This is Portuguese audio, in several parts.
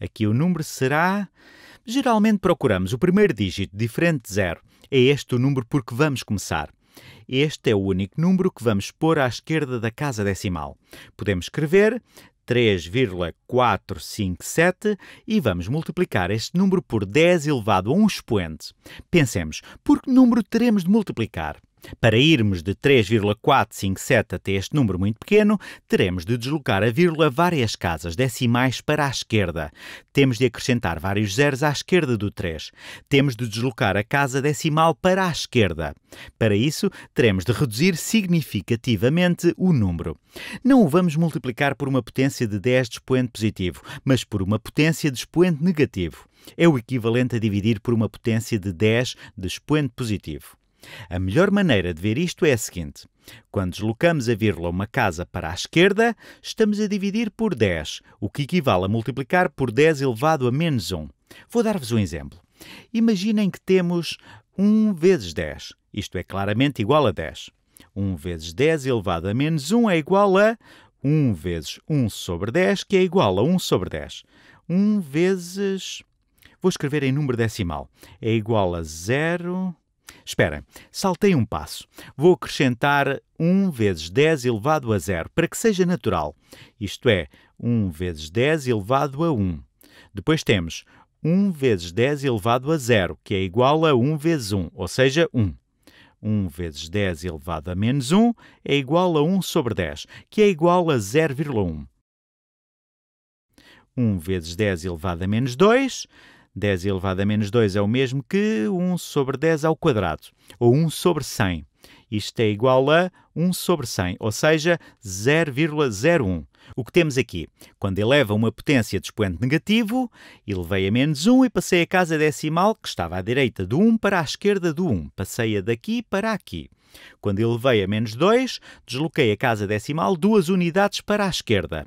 Aqui o número será. Geralmente procuramos o primeiro dígito diferente de zero. É este o número por que vamos começar. Este é o único número que vamos pôr à esquerda da casa decimal. Podemos escrever 3,457 e vamos multiplicar este número por 10 elevado a um expoente. Pensemos, por que número teremos de multiplicar? Para irmos de 3,457 até este número muito pequeno, teremos de deslocar a vírgula várias casas decimais para a esquerda. Temos de acrescentar vários zeros à esquerda do 3. Temos de deslocar a casa decimal para a esquerda. Para isso, teremos de reduzir significativamente o número. Não o vamos multiplicar por uma potência de 10 de expoente positivo, mas por uma potência de expoente negativo. É o equivalente a dividir por uma potência de 10 de expoente positivo. A melhor maneira de ver isto é a seguinte: quando deslocamos a vírgula uma casa para a esquerda, estamos a dividir por 10, o que equivale a multiplicar por 10 elevado a menos 1. Vou dar-vos um exemplo. Imaginem que temos 1 vezes 10. Isto é claramente igual a 10. 1 vezes 10 elevado a menos 1 é igual a 1 vezes 1 sobre 10, que é igual a 1 sobre 10. 1 vezes. Vou escrever em número decimal. É igual a 0. Esperem, saltei um passo. Vou acrescentar 1 vezes 10 elevado a 0 para que seja natural. Isto é, 1 vezes 10 elevado a 1. Depois temos 1 vezes 10 elevado a 0, que é igual a 1 vezes 1, ou seja, 1. 1 vezes 10 elevado a menos 1 é igual a 1 sobre 10, que é igual a 0,1. 1 vezes 10 elevado a menos 2 10 elevado a menos 2 é o mesmo que 1 sobre 10 ao quadrado, ou 1 sobre 100. Isto é igual a 1 sobre 100, ou seja, 0,01. O que temos aqui? Quando eleva uma potência de expoente negativo, elevei a menos 1 e passei a casa decimal, que estava à direita do 1 para a esquerda do 1. Passei-a daqui para aqui. Quando elevei a menos 2, desloquei a casa decimal duas unidades para a esquerda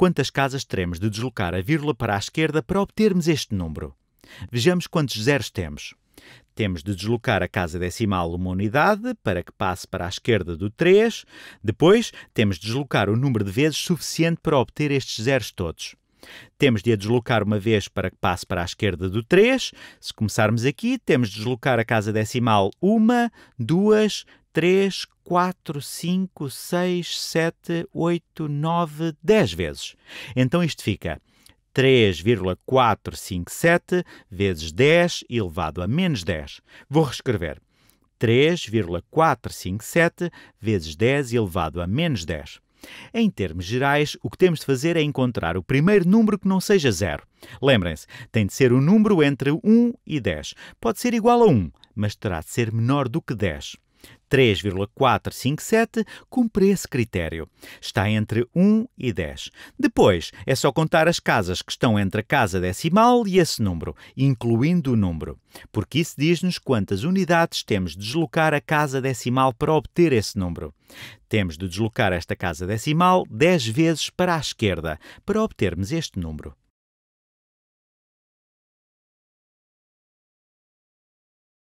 quantas casas teremos de deslocar a vírgula para a esquerda para obtermos este número. Vejamos quantos zeros temos. Temos de deslocar a casa decimal uma unidade para que passe para a esquerda do 3. Depois, temos de deslocar o número de vezes suficiente para obter estes zeros todos. Temos de a deslocar uma vez para que passe para a esquerda do 3. Se começarmos aqui, temos de deslocar a casa decimal uma, duas. 3, 4, 5, 6, 7, 8, 9, 10 vezes. Então isto fica 3,457 vezes 10 elevado a menos 10. Vou reescrever. 3,457 vezes 10 elevado a menos 10. Em termos gerais, o que temos de fazer é encontrar o primeiro número que não seja zero. Lembrem-se, tem de ser um número entre 1 e 10. Pode ser igual a 1, mas terá de ser menor do que 10. 3,457 cumpre esse critério. Está entre 1 e 10. Depois, é só contar as casas que estão entre a casa decimal e esse número, incluindo o número, porque isso diz-nos quantas unidades temos de deslocar a casa decimal para obter esse número. Temos de deslocar esta casa decimal 10 vezes para a esquerda para obtermos este número.